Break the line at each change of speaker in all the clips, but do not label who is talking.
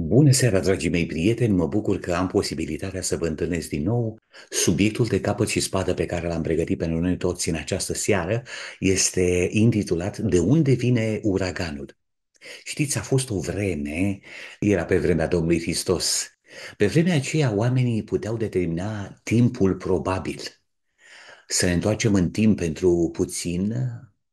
Bună seara, dragii mei prieteni! Mă bucur că am posibilitatea să vă întâlnesc din nou. Subiectul de capăt și spadă pe care l-am pregătit pentru noi toți în această seară este intitulat De unde vine uraganul? Știți, a fost o vreme, era pe vremea Domnului Hristos. Pe vremea aceea oamenii puteau determina timpul probabil. Să ne întoarcem în timp pentru puțin,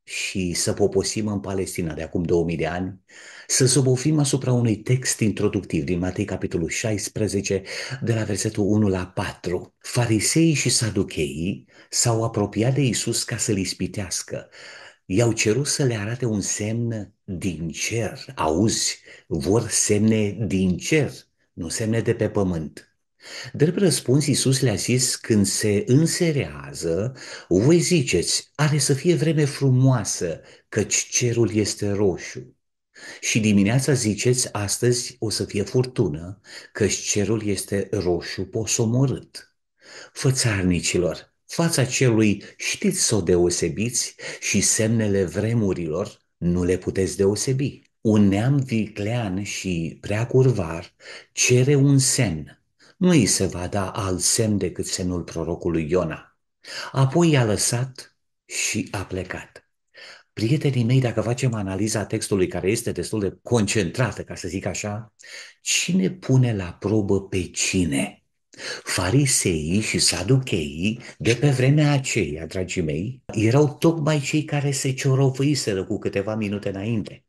și să poposim în Palestina de acum 2000 de ani, să subofim asupra unui text introductiv din Matei capitolul 16, de la versetul 1 la 4. Fariseii și saducheii s-au apropiat de Isus ca să-l ispitească. I-au cerut să le arate un semn din cer. Auzi, vor semne din cer, nu semne de pe pământ. Drept răspuns, Iisus le-a zis, când se înserează, voi ziceți, are să fie vreme frumoasă, căci cerul este roșu. Și dimineața ziceți, astăzi o să fie furtună, căci cerul este roșu posomorât. Fățarnicilor, fața celui știți să o deosebiți și semnele vremurilor nu le puteți deosebi. Un neam viclean și prea curvar cere un semn, nu îi se va da alt semn decât semnul prorocului Iona. Apoi i-a lăsat și a plecat. Prietenii mei, dacă facem analiza textului care este destul de concentrată, ca să zic așa, cine pune la probă pe cine? Fariseii și saducheii de pe vremea aceea, dragii mei, erau tocmai cei care se ciorovâiseră cu câteva minute înainte.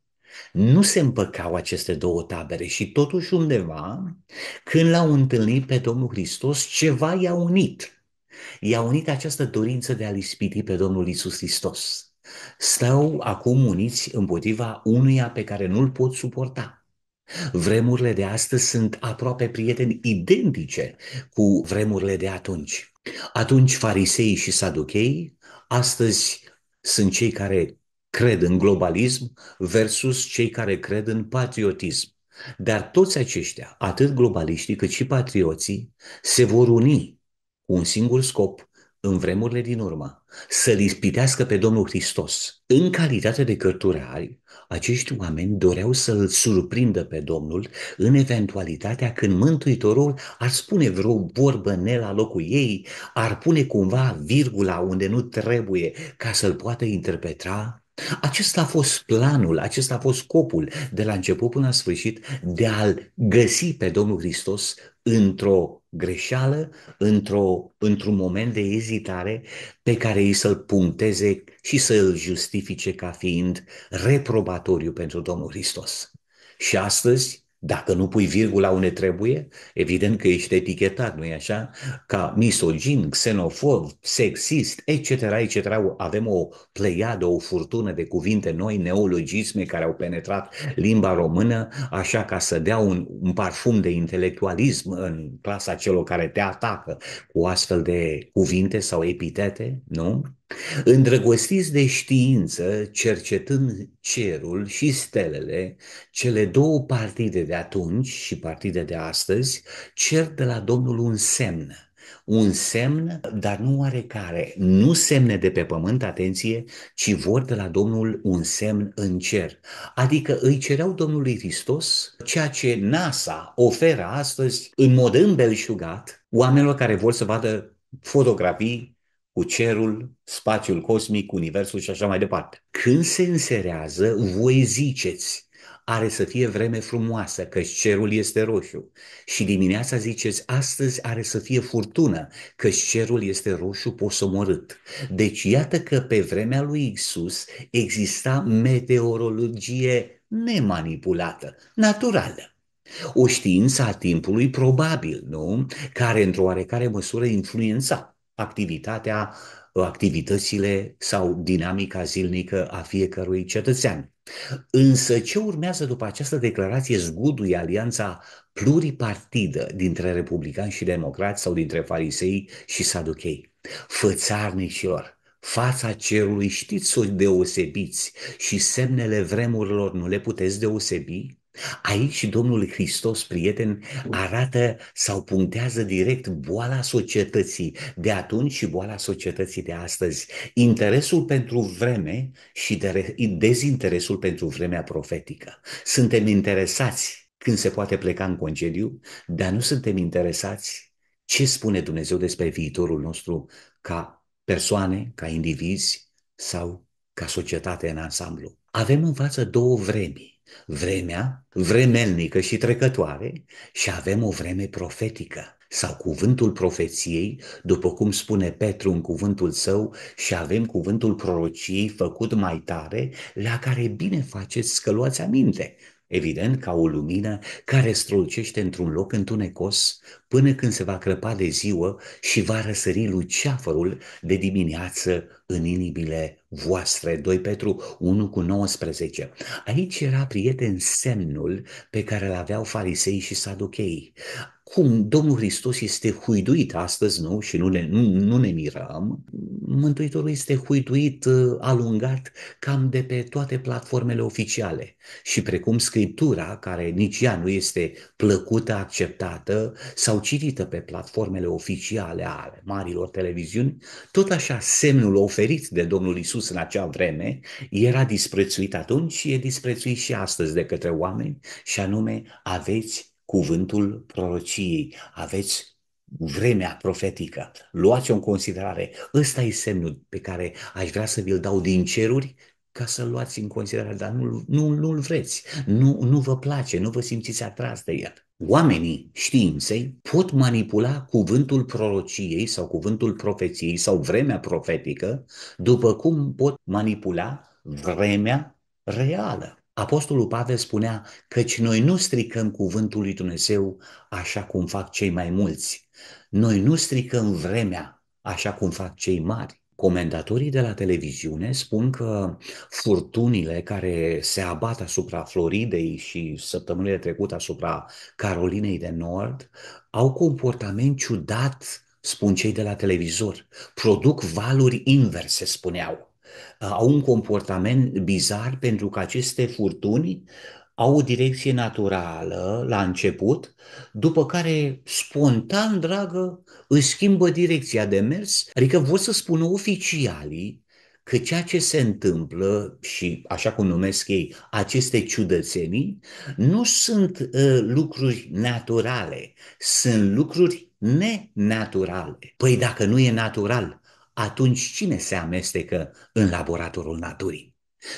Nu se împăcau aceste două tabere și totuși undeva, când l-au întâlnit pe Domnul Hristos, ceva i-a unit. I-a unit această dorință de a-L ispiti pe Domnul Isus Hristos. Stau acum uniți împotriva unuia pe care nu-l pot suporta. Vremurile de astăzi sunt aproape prieteni identice cu vremurile de atunci. Atunci farisei și saducheii, astăzi sunt cei care cred în globalism versus cei care cred în patriotism. Dar toți aceștia, atât globaliștii cât și patrioții, se vor uni cu un singur scop în vremurile din urmă, să-L ispitească pe Domnul Hristos. În calitate de cărturari, acești oameni doreau să-L surprindă pe Domnul în eventualitatea când Mântuitorul ar spune vreo vorbă ne la locul ei, ar pune cumva virgula unde nu trebuie ca să-L poată interpreta acesta a fost planul, acesta a fost scopul de la început până la sfârșit de a-L găsi pe Domnul Hristos într-o greșeală, într-o, într-un moment de ezitare pe care ei să-l puncteze și să-l justifice ca fiind reprobatoriu pentru Domnul Hristos. Și astăzi dacă nu pui virgula unde trebuie, evident că ești etichetat, nu-i așa? Ca misogin, xenofob, sexist, etc., etc. Avem o pleiadă, o furtună de cuvinte noi, neologisme care au penetrat limba română, așa ca să dea un, un parfum de intelectualism în clasa celor care te atacă cu astfel de cuvinte sau epitete, nu? Îndrăgostiți de știință, cercetând cerul și stelele, cele două partide de atunci și partide de astăzi cer de la Domnul un semn. Un semn, dar nu oarecare, nu semne de pe pământ, atenție, ci vor de la Domnul un semn în cer. Adică îi cereau Domnului Hristos ceea ce NASA oferă astăzi în mod îmbelșugat oamenilor care vor să vadă fotografii cu cerul, spațiul cosmic, universul și așa mai departe. Când se înserează, voi ziceți, are să fie vreme frumoasă, că cerul este roșu. Și dimineața ziceți, astăzi are să fie furtună, că cerul este roșu posomorât. Deci iată că pe vremea lui Isus exista meteorologie nemanipulată, naturală. O știință a timpului probabil, nu? Care într-o oarecare măsură influența activitatea, uh, activitățile sau dinamica zilnică a fiecărui cetățean. Însă ce urmează după această declarație zgudui alianța pluripartidă dintre republicani și democrați sau dintre farisei și saduchei? Fățarnicilor, fața cerului știți să o deosebiți și semnele vremurilor nu le puteți deosebi? Aici și Domnul Hristos, prieten, arată sau punctează direct boala societății de atunci și boala societății de astăzi. Interesul pentru vreme și dezinteresul pentru vremea profetică. Suntem interesați când se poate pleca în concediu, dar nu suntem interesați ce spune Dumnezeu despre viitorul nostru ca persoane, ca indivizi sau ca societate în ansamblu. Avem în față două vremi Vremea vremelnică și trecătoare și avem o vreme profetică sau cuvântul profeției, după cum spune Petru în cuvântul său, și avem cuvântul prorociei făcut mai tare, la care bine faceți că luați aminte evident ca o lumină care strălucește într-un loc întunecos până când se va crăpa de ziua și va răsări luceafărul de dimineață în inimile voastre. 2 Petru 1 cu 19. Aici era, prieten, semnul pe care îl aveau farisei și saducheii cum Domnul Hristos este huiduit astăzi, nu? Și nu ne, nu, nu ne mirăm. Mântuitorul este huiduit, uh, alungat cam de pe toate platformele oficiale. Și precum Scriptura, care nici ea nu este plăcută, acceptată sau citită pe platformele oficiale ale marilor televiziuni, tot așa semnul oferit de Domnul Isus în acea vreme era disprețuit atunci și e disprețuit și astăzi de către oameni, și anume aveți cuvântul prorociei, aveți vremea profetică, luați-o în considerare. Ăsta e semnul pe care aș vrea să vi-l dau din ceruri ca să-l luați în considerare, dar nu, nu, nu-l vreți, nu, nu vă place, nu vă simțiți atras de el. Oamenii științei pot manipula cuvântul prorociei sau cuvântul profeției sau vremea profetică după cum pot manipula vremea reală. Apostolul Pavel spunea căci noi nu stricăm cuvântul lui Dumnezeu așa cum fac cei mai mulți. Noi nu stricăm vremea așa cum fac cei mari. Comentatorii de la televiziune spun că furtunile care se abat asupra Floridei și săptămânile trecute asupra Carolinei de Nord au comportament ciudat, spun cei de la televizor. Produc valuri inverse, spuneau. Uh, au un comportament bizar pentru că aceste furtuni au o direcție naturală la început, după care spontan, dragă, își schimbă direcția de mers, adică vor să spună oficialii că ceea ce se întâmplă și așa cum numesc ei aceste ciudățenii nu sunt uh, lucruri naturale, sunt lucruri nenaturale. Păi dacă nu e natural, atunci cine se amestecă în laboratorul naturii?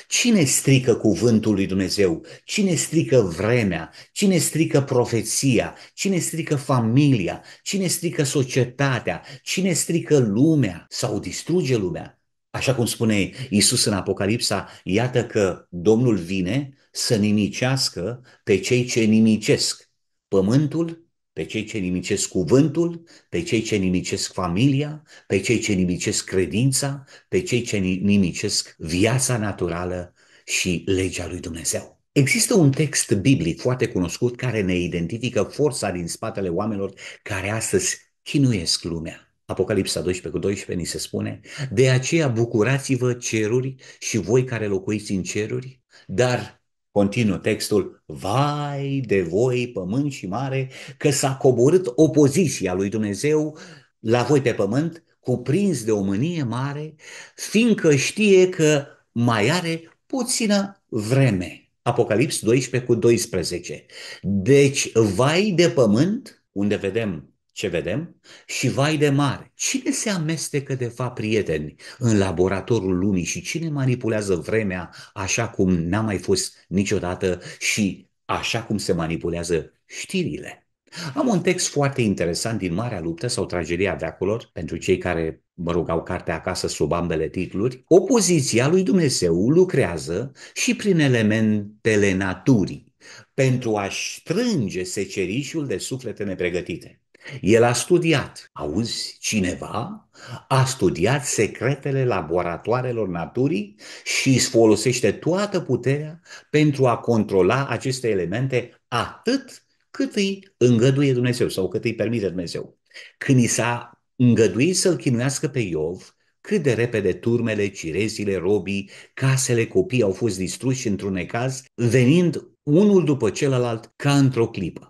Cine strică cuvântul lui Dumnezeu? Cine strică vremea? Cine strică profeția? Cine strică familia? Cine strică societatea? Cine strică lumea sau distruge lumea? Așa cum spune Isus în Apocalipsa, iată că Domnul vine să nimicească pe cei ce nimicesc pământul, pe cei ce nimicesc cuvântul, pe cei ce nimicesc familia, pe cei ce nimicesc credința, pe cei ce nimicesc viața naturală și legea lui Dumnezeu. Există un text biblic foarte cunoscut care ne identifică forța din spatele oamenilor care astăzi chinuiesc lumea. Apocalipsa 12 cu 12 ni se spune, de aceea bucurați-vă ceruri și voi care locuiți în ceruri, dar Continuă textul, vai de voi pământ și mare, că s-a coborât opoziția lui Dumnezeu la voi pe pământ, cuprins de o mânie mare, fiindcă știe că mai are puțină vreme. Apocalips 12 cu 12. Deci, vai de pământ, unde vedem ce vedem? Și vai de mare, cine se amestecă de fapt, prieteni, în laboratorul lumii și cine manipulează vremea așa cum n-a mai fost niciodată și așa cum se manipulează știrile? Am un text foarte interesant din Marea Luptă sau Tragedia Veacurilor, pentru cei care, mă rog, au cartea acasă sub ambele titluri. Opoziția lui Dumnezeu lucrează și prin elementele naturii pentru a strânge secerișul de suflete nepregătite. El a studiat, auzi, cineva a studiat secretele laboratoarelor naturii și își folosește toată puterea pentru a controla aceste elemente atât cât îi îngăduie Dumnezeu sau cât îi permite Dumnezeu. Când i s-a îngăduit să-l chinuiască pe Iov, cât de repede turmele, cirezile, robii, casele, copii au fost distruși într-un caz, venind unul după celălalt ca într-o clipă.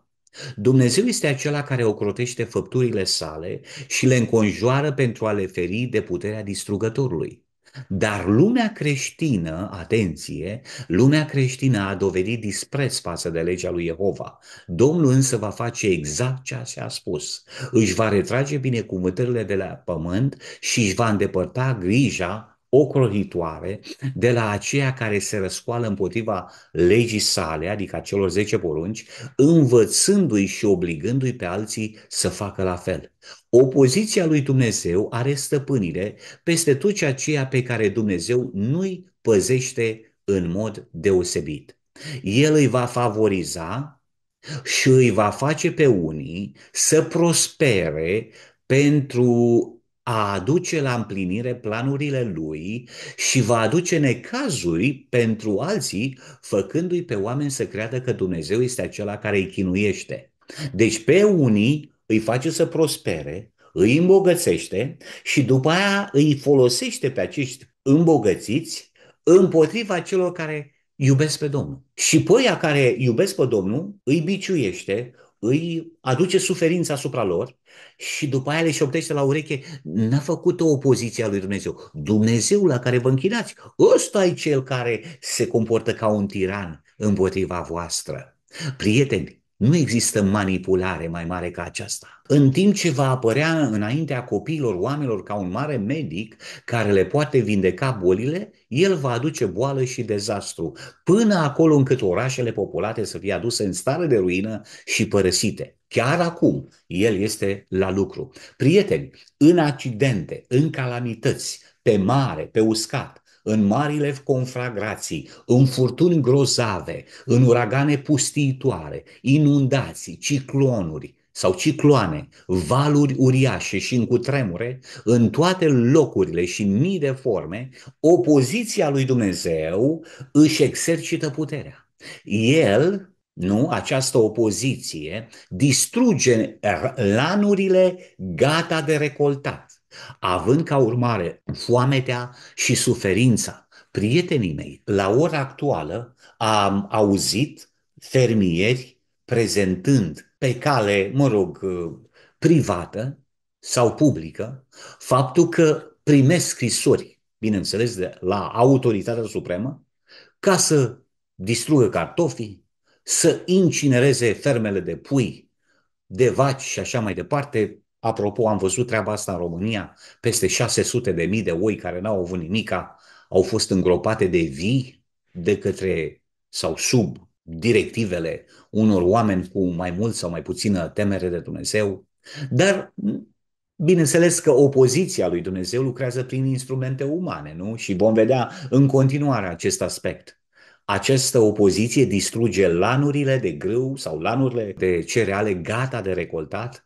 Dumnezeu este acela care ocrotește făpturile sale și le înconjoară pentru a le feri de puterea distrugătorului. Dar lumea creștină, atenție, lumea creștină a dovedit dispreț față de legea lui Jehova. Domnul însă va face exact ceea ce a spus. Își va retrage binecuvântările de la pământ și își va îndepărta grija ocrohitoare de la aceia care se răscoală împotriva legii sale, adică a celor 10 porunci, învățându-i și obligându-i pe alții să facă la fel. Opoziția lui Dumnezeu are stăpânire peste tot ceea ce pe care Dumnezeu nu-i păzește în mod deosebit. El îi va favoriza și îi va face pe unii să prospere pentru a aduce la împlinire planurile lui și va aduce necazuri pentru alții, făcându-i pe oameni să creadă că Dumnezeu este acela care îi chinuiește. Deci pe unii îi face să prospere, îi îmbogățește și după aia îi folosește pe acești îmbogățiți împotriva celor care iubesc pe Domnul. Și poia care iubesc pe Domnul îi biciuiește, îi aduce suferința asupra lor și după aia le șoptește la ureche, n-a făcut o opoziție a lui Dumnezeu. Dumnezeu la care vă închinați, ăsta e cel care se comportă ca un tiran împotriva voastră. Prieteni, nu există manipulare mai mare ca aceasta. În timp ce va apărea înaintea copiilor oamenilor ca un mare medic care le poate vindeca bolile, el va aduce boală și dezastru, până acolo încât orașele populate să fie aduse în stare de ruină și părăsite. Chiar acum, el este la lucru. Prieteni, în accidente, în calamități, pe mare, pe uscat, în marile conflagrații, în furtuni grozave, în uragane pustiitoare, inundații, ciclonuri sau cicloane, valuri uriașe și în cutremure, în toate locurile și în mii de forme, opoziția lui Dumnezeu își exercită puterea. El, nu, această opoziție, distruge lanurile gata de recoltat având ca urmare foametea și suferința. Prietenii mei, la ora actuală, am auzit fermieri prezentând pe cale, mă rog, privată sau publică, faptul că primesc scrisori, bineînțeles, de la Autoritatea Supremă, ca să distrugă cartofii, să incinereze fermele de pui, de vaci și așa mai departe, Apropo, am văzut treaba asta în România. Peste 600 de mii de oi care n-au avut nimica au fost îngropate de vii de către sau sub directivele unor oameni cu mai mult sau mai puțină temere de Dumnezeu. Dar Bineînțeles că opoziția lui Dumnezeu lucrează prin instrumente umane, nu? Și vom vedea în continuare acest aspect. Această opoziție distruge lanurile de grâu sau lanurile de cereale gata de recoltat,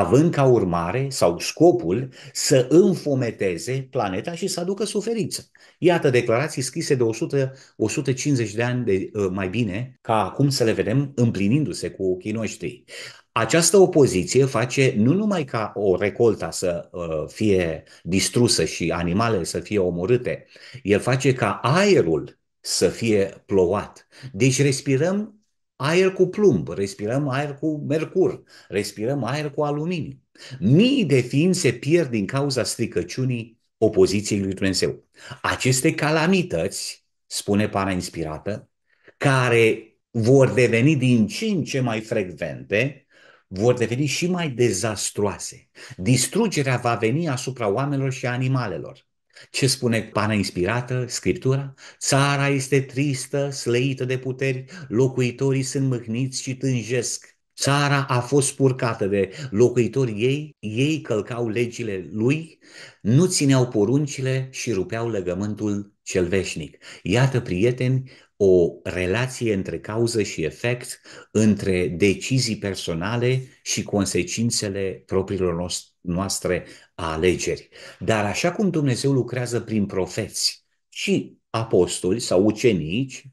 având ca urmare sau scopul să înfometeze planeta și să aducă suferință. Iată declarații scrise de 100, 150 de ani de, ă, mai bine, ca acum să le vedem împlinindu-se cu ochii noștri. Această opoziție face nu numai ca o recolta să ă, fie distrusă și animalele să fie omorâte, el face ca aerul să fie plouat. Deci respirăm aer cu plumb, respirăm aer cu mercur, respirăm aer cu aluminiu. Mii de ființe pierd din cauza stricăciunii opoziției lui Dumnezeu. Aceste calamități, spune pana inspirată, care vor deveni din ce în ce mai frecvente, vor deveni și mai dezastroase. Distrugerea va veni asupra oamenilor și animalelor. Ce spune pana inspirată, Scriptura? Țara este tristă, slăită de puteri, locuitorii sunt mâhniți și tânjesc. Țara a fost purcată de locuitorii ei, ei călcau legile lui, nu țineau poruncile și rupeau legământul cel veșnic. Iată, prieteni, o relație între cauză și efect, între decizii personale și consecințele propriilor nostru noastre a alegeri. Dar așa cum Dumnezeu lucrează prin profeți și apostoli sau ucenici,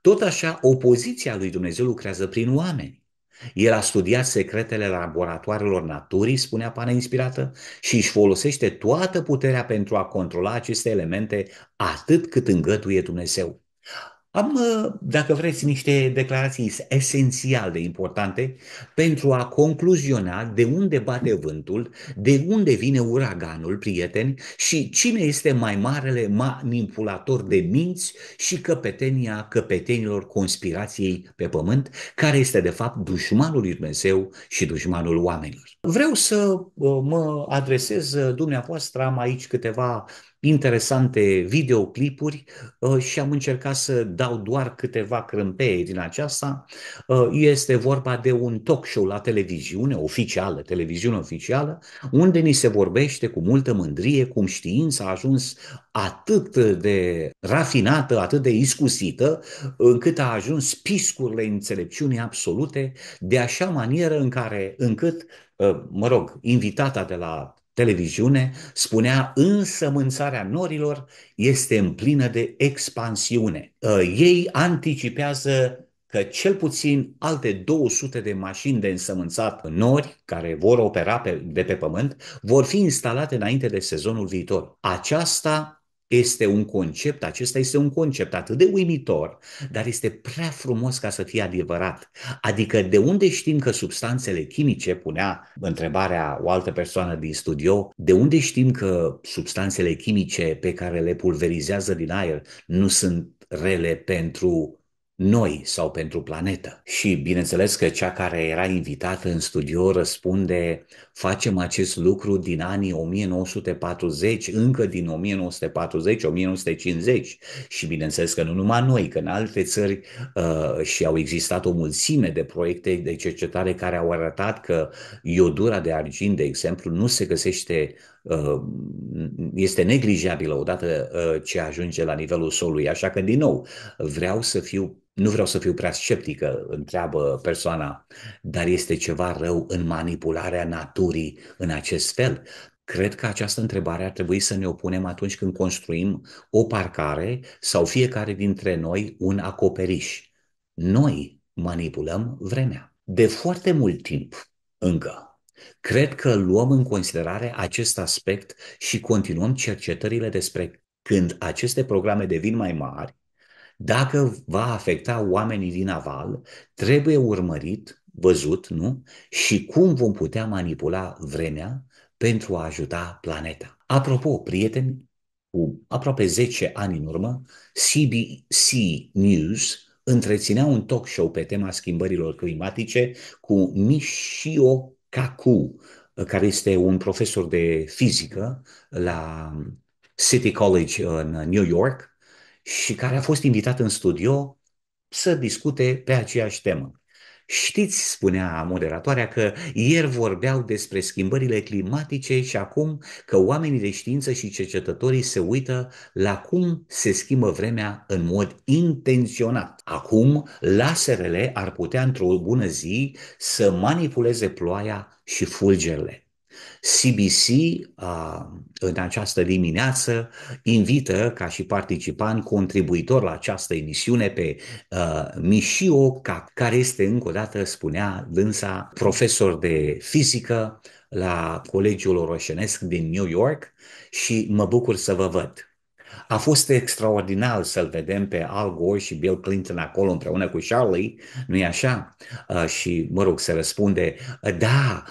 tot așa opoziția lui Dumnezeu lucrează prin oameni. El a studiat secretele laboratoarelor naturii, spunea pana inspirată, și își folosește toată puterea pentru a controla aceste elemente atât cât îngăduie Dumnezeu. Am, uh, dacă vreți, niște declarații esențial de importante pentru a concluziona de unde bate vântul, de unde vine uraganul, prieteni, și cine este mai marele manipulator de minți și căpetenia căpetenilor conspirației pe pământ, care este de fapt dușmanul lui Dumnezeu și dușmanul oamenilor. Vreau să uh, mă adresez uh, dumneavoastră, am aici câteva interesante videoclipuri uh, și am încercat să dau doar câteva crâmpeie din aceasta. Uh, este vorba de un talk show la televiziune oficială, televiziune oficială, unde ni se vorbește cu multă mândrie cum știința a ajuns atât de rafinată, atât de iscusită, încât a ajuns piscurile înțelepciunii absolute, de așa manieră în care, încât uh, mă rog, invitata de la televiziune, spunea însămânțarea norilor este în plină de expansiune. Ă, ei anticipează că cel puțin alte 200 de mașini de însămânțat nori care vor opera pe, de pe pământ vor fi instalate înainte de sezonul viitor. Aceasta este un concept, acesta este un concept atât de uimitor, dar este prea frumos ca să fie adevărat. Adică de unde știm că substanțele chimice, punea întrebarea o altă persoană din studio, de unde știm că substanțele chimice pe care le pulverizează din aer nu sunt rele pentru noi sau pentru planetă. Și bineînțeles că cea care era invitată în studio răspunde, facem acest lucru din anii 1940, încă din 1940-1950. Și bineînțeles că nu numai noi, că în alte țări uh, și au existat o mulțime de proiecte de cercetare care au arătat că iodura de argint, de exemplu, nu se găsește Ehm, este neglijabilă odată eh, ce ajunge la nivelul solului. Așa că, din nou, vreau să fiu, nu vreau să fiu prea sceptică, întreabă persoana, dar este ceva rău în manipularea naturii în acest fel. Cred că această întrebare ar trebui să ne o punem atunci când construim o parcare sau fiecare dintre noi un acoperiș. Noi manipulăm vremea. De foarte mult timp încă Cred că luăm în considerare acest aspect și continuăm cercetările despre când aceste programe devin mai mari, dacă va afecta oamenii din aval, trebuie urmărit, văzut, nu? Și cum vom putea manipula vremea pentru a ajuta planeta. Apropo, prieteni, cu aproape 10 ani în urmă, CBC News întreținea un talk show pe tema schimbărilor climatice cu Michio Kaku, care este un profesor de fizică la City College în New York și care a fost invitat în studio să discute pe aceeași temă. Știți, spunea moderatoarea, că ieri vorbeau despre schimbările climatice și acum că oamenii de știință și cercetătorii se uită la cum se schimbă vremea în mod intenționat. Acum, laserele ar putea într-o bună zi să manipuleze ploaia și fulgerele. CBC în această dimineață invită ca și participant contribuitor la această emisiune pe Mișio care este încă o dată, spunea dânsa, profesor de fizică la Colegiul Oroșenesc din New York și mă bucur să vă văd. A fost extraordinar să-l vedem pe Al Gore și Bill Clinton acolo împreună cu Charlie, nu-i așa? și, mă rog, se răspunde, da,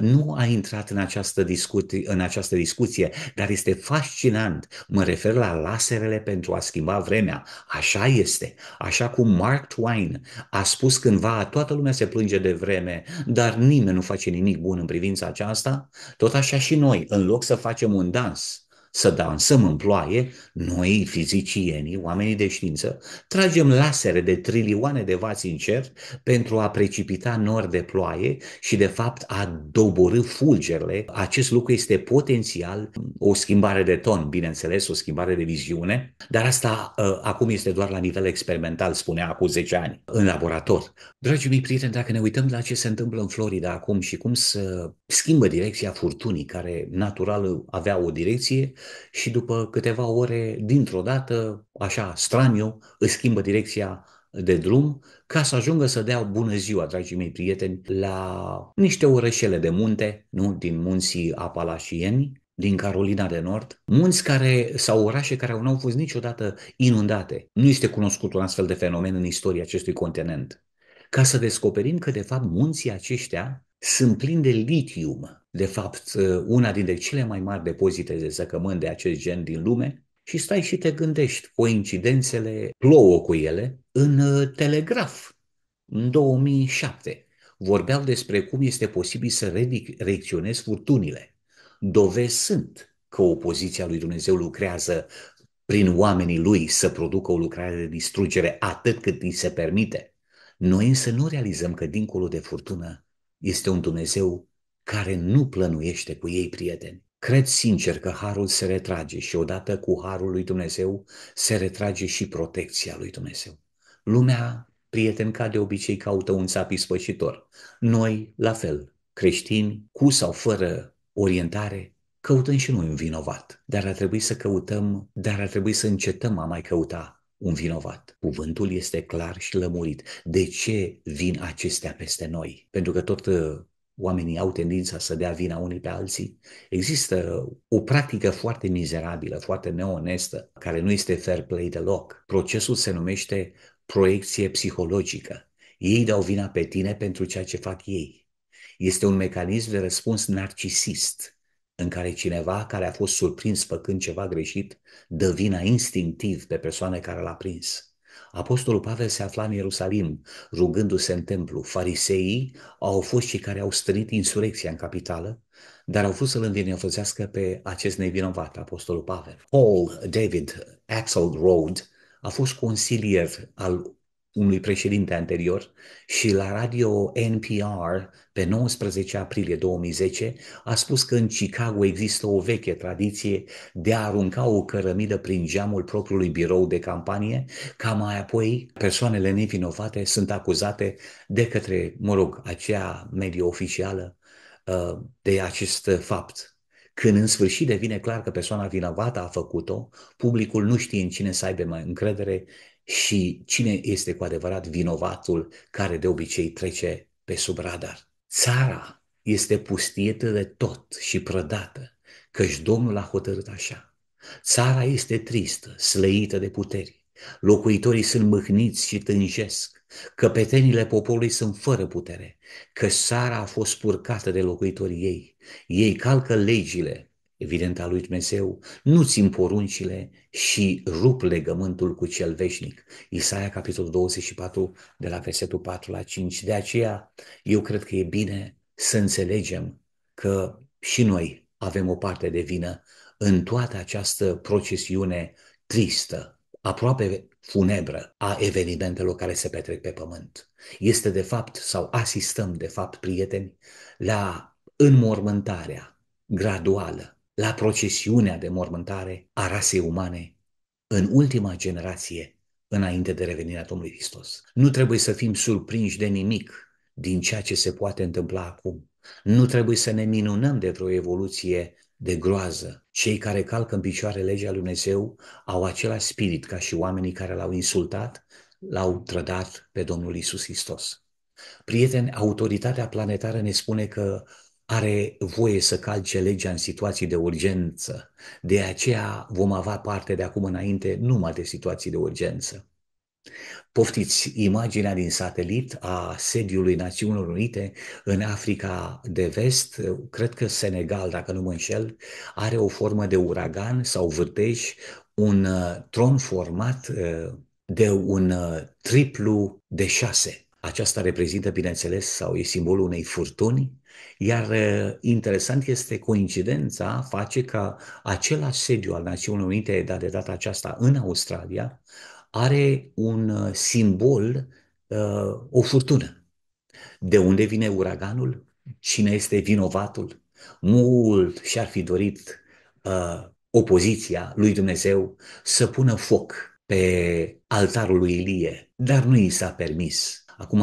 nu a intrat în această, discuție, în această discuție, dar este fascinant. Mă refer la laserele pentru a schimba vremea. Așa este. Așa cum Mark Twain a spus cândva, toată lumea se plânge de vreme, dar nimeni nu face nimic bun în privința aceasta, tot așa și noi, în loc să facem un dans să dansăm în ploaie, noi, fizicienii, oamenii de știință, tragem lasere de trilioane de vați în cer pentru a precipita nori de ploaie și, de fapt, a doborâ fulgerele. Acest lucru este potențial o schimbare de ton, bineînțeles, o schimbare de viziune, dar asta uh, acum este doar la nivel experimental, spunea acum 10 ani, în laborator. Dragii mei prieteni, dacă ne uităm la ce se întâmplă în Florida acum și cum să schimbă direcția furtunii, care natural avea o direcție și după câteva ore, dintr-o dată, așa, straniu, își schimbă direcția de drum ca să ajungă să dea bună ziua, dragii mei prieteni, la niște orășele de munte, nu din munții Apalașieni, din Carolina de Nord, munți care sau orașe care nu au fost niciodată inundate. Nu este cunoscut un astfel de fenomen în istoria acestui continent. Ca să descoperim că, de fapt, munții aceștia sunt plin de litium, de fapt una dintre cele mai mari depozite de zăcământ de acest gen din lume, și stai și te gândești, coincidențele plouă cu ele. În uh, Telegraf, în 2007, vorbeau despre cum este posibil să reacționezi furtunile. Dovezi sunt că opoziția lui Dumnezeu lucrează prin oamenii lui să producă o lucrare de distrugere atât cât îi se permite. Noi însă nu realizăm că dincolo de furtună este un Dumnezeu care nu plănuiește cu ei prieteni. Cred sincer că harul se retrage și odată cu harul lui Dumnezeu se retrage și protecția lui Dumnezeu. Lumea, prieten, ca de obicei caută un țap ispășitor. Noi, la fel, creștini, cu sau fără orientare, căutăm și noi un vinovat. Dar ar trebui să căutăm, dar ar trebui să încetăm a mai căuta un vinovat. Cuvântul este clar și lămurit. De ce vin acestea peste noi? Pentru că tot uh, oamenii au tendința să dea vina unii pe alții. Există o practică foarte mizerabilă, foarte neonestă, care nu este fair play deloc. Procesul se numește proiecție psihologică. Ei dau vina pe tine pentru ceea ce fac ei. Este un mecanism de răspuns narcisist în care cineva care a fost surprins făcând ceva greșit dă vina instinctiv pe persoane care l-a prins. Apostolul Pavel se afla în Ierusalim, rugându-se în templu. Fariseii au fost cei care au strânit insurecția în capitală, dar au fost să-l învinovățească pe acest nevinovat, apostolul Pavel. Paul David Axel Road a fost consilier al unui președinte anterior și la radio NPR pe 19 aprilie 2010 a spus că în Chicago există o veche tradiție de a arunca o cărămidă prin geamul propriului birou de campanie, ca mai apoi persoanele nevinovate sunt acuzate de către, mă rog, acea medie oficială uh, de acest fapt. Când în sfârșit devine clar că persoana vinovată a făcut-o, publicul nu știe în cine să aibă mai încredere și cine este cu adevărat vinovatul care de obicei trece pe sub radar. Țara este pustietă de tot și prădată, căci Domnul a hotărât așa. Țara este tristă, slăită de puteri. Locuitorii sunt mâhniți și tânjesc. Căpetenile poporului sunt fără putere, că țara a fost purcată de locuitorii ei. Ei calcă legile evident al lui Dumnezeu, nu țin poruncile și rup legământul cu cel veșnic. Isaia, capitolul 24, de la versetul 4 la 5. De aceea, eu cred că e bine să înțelegem că și noi avem o parte de vină în toată această procesiune tristă, aproape funebră a evenimentelor care se petrec pe pământ. Este de fapt, sau asistăm de fapt, prieteni, la înmormântarea graduală la procesiunea de mormântare a rasei umane în ultima generație înainte de revenirea Domnului Hristos. Nu trebuie să fim surprinși de nimic din ceea ce se poate întâmpla acum. Nu trebuie să ne minunăm de vreo evoluție de groază. Cei care calcă în picioare legea lui Dumnezeu au același spirit ca și oamenii care l-au insultat, l-au trădat pe Domnul Isus Hristos. Prieteni, autoritatea planetară ne spune că are voie să calce legea în situații de urgență. De aceea vom avea parte de acum înainte numai de situații de urgență. Poftiți imaginea din satelit a sediului Națiunilor Unite în Africa de Vest, cred că Senegal, dacă nu mă înșel, are o formă de uragan sau vârtej, un uh, tron format uh, de un uh, triplu de șase. Aceasta reprezintă, bineînțeles, sau e simbolul unei furtuni iar uh, interesant este coincidența face ca același sediu al Națiunilor Unite, dar de data aceasta în Australia, are un uh, simbol, uh, o furtună. De unde vine uraganul? Cine este vinovatul? Mult și-ar fi dorit uh, opoziția lui Dumnezeu să pună foc pe altarul lui Ilie, dar nu i s-a permis. Acum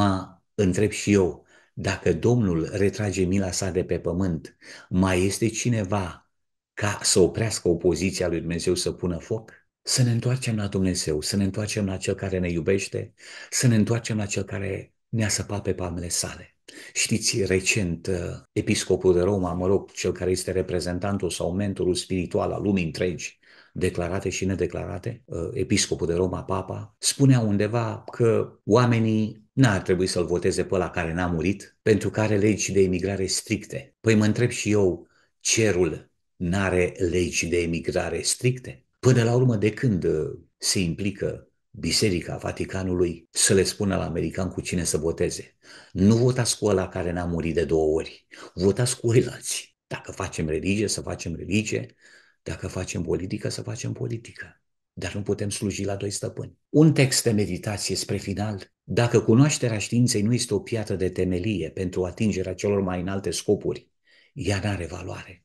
întreb și eu, dacă Domnul retrage mila sa de pe pământ, mai este cineva ca să oprească opoziția lui Dumnezeu să pună foc? Să ne întoarcem la Dumnezeu, să ne întoarcem la Cel care ne iubește, să ne întoarcem la Cel care ne-a săpat pe palmele sale. Știți, recent, uh, episcopul de Roma, mă rog, cel care este reprezentantul sau mentorul spiritual al lumii întregi, declarate și nedeclarate, uh, episcopul de Roma, papa, spunea undeva că oamenii n-ar trebui să-l voteze pe ăla care n-a murit, pentru că are legi de emigrare stricte. Păi mă întreb și eu, cerul n-are legi de emigrare stricte? Până la urmă, de când uh, se implică Biserica Vaticanului să le spună la american cu cine să voteze. Nu votați cu ăla care n-a murit de două ori, votați cu ăilalți. Dacă facem religie, să facem religie, dacă facem politică, să facem politică dar nu putem sluji la doi stăpâni. Un text de meditație spre final. Dacă cunoașterea științei nu este o piatră de temelie pentru atingerea celor mai înalte scopuri, ea nu are valoare.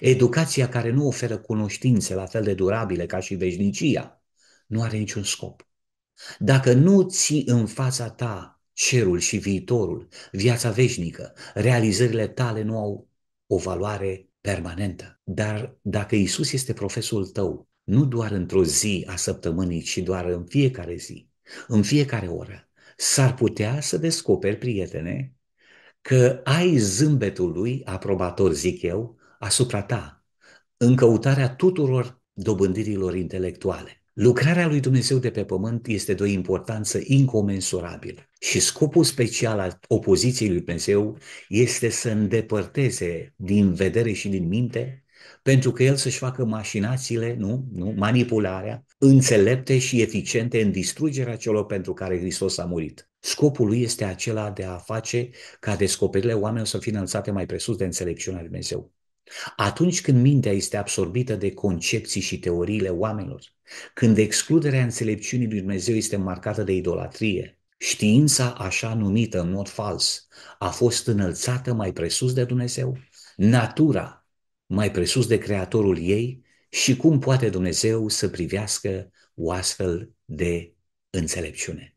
Educația care nu oferă cunoștințe la fel de durabile ca și veșnicia, nu are niciun scop. Dacă nu ții în fața ta cerul și viitorul, viața veșnică, realizările tale nu au o valoare permanentă. Dar dacă Isus este profesorul tău, nu doar într-o zi a săptămânii, ci doar în fiecare zi, în fiecare oră, s-ar putea să descoperi, prietene, că ai zâmbetul lui, aprobator zic eu, asupra ta, în căutarea tuturor dobândirilor intelectuale. Lucrarea lui Dumnezeu de pe pământ este de o importanță incomensurabilă și scopul special al opoziției lui Dumnezeu este să îndepărteze din vedere și din minte pentru că el să-și facă mașinațiile, nu? nu? manipularea, înțelepte și eficiente în distrugerea celor pentru care Hristos a murit. Scopul lui este acela de a face ca descoperirile oamenilor să fie înălțate mai presus de înțelepciunea lui Dumnezeu. Atunci când mintea este absorbită de concepții și teoriile oamenilor, când excluderea înțelepciunii lui Dumnezeu este marcată de idolatrie, știința așa numită în mod fals a fost înălțată mai presus de Dumnezeu, natura mai presus de creatorul ei și cum poate Dumnezeu să privească o astfel de înțelepciune.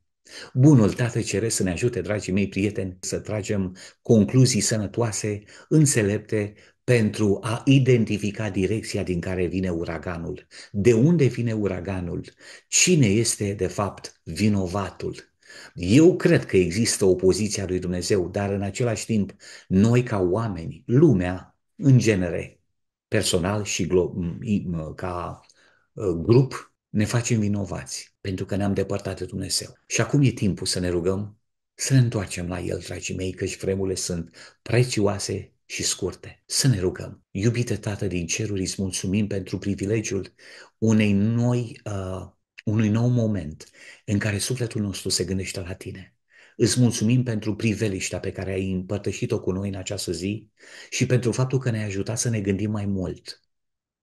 Bunul Tată Ceresc să ne ajute, dragii mei prieteni, să tragem concluzii sănătoase, înțelepte, pentru a identifica direcția din care vine uraganul, de unde vine uraganul, cine este de fapt vinovatul. Eu cred că există opoziția lui Dumnezeu, dar în același timp, noi ca oameni, lumea în genere, personal și glo- ca ă, grup ne facem vinovați pentru că ne-am depărtat de Dumnezeu. Și acum e timpul să ne rugăm să ne întoarcem la El, dragii mei, căci vremurile sunt prețioase și scurte. Să ne rugăm. Iubite Tată din ceruri, îți mulțumim pentru privilegiul unei noi, uh, unui nou moment în care sufletul nostru se gândește la Tine. Îți mulțumim pentru priveliștea pe care ai împărtășit-o cu noi în această zi și pentru faptul că ne-ai ajutat să ne gândim mai mult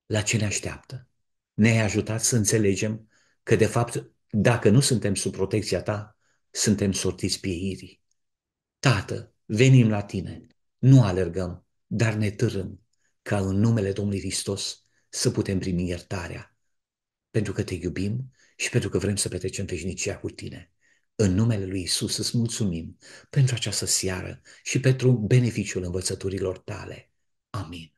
la ce ne așteaptă. Ne-ai ajutat să înțelegem că, de fapt, dacă nu suntem sub protecția ta, suntem sortiți pieirii. Tată, venim la tine, nu alergăm, dar ne târâm ca în numele Domnului Hristos să putem primi iertarea, pentru că te iubim și pentru că vrem să petrecem veșnicia cu tine. În numele lui Isus îți mulțumim pentru această seară și pentru beneficiul învățăturilor tale. Amin.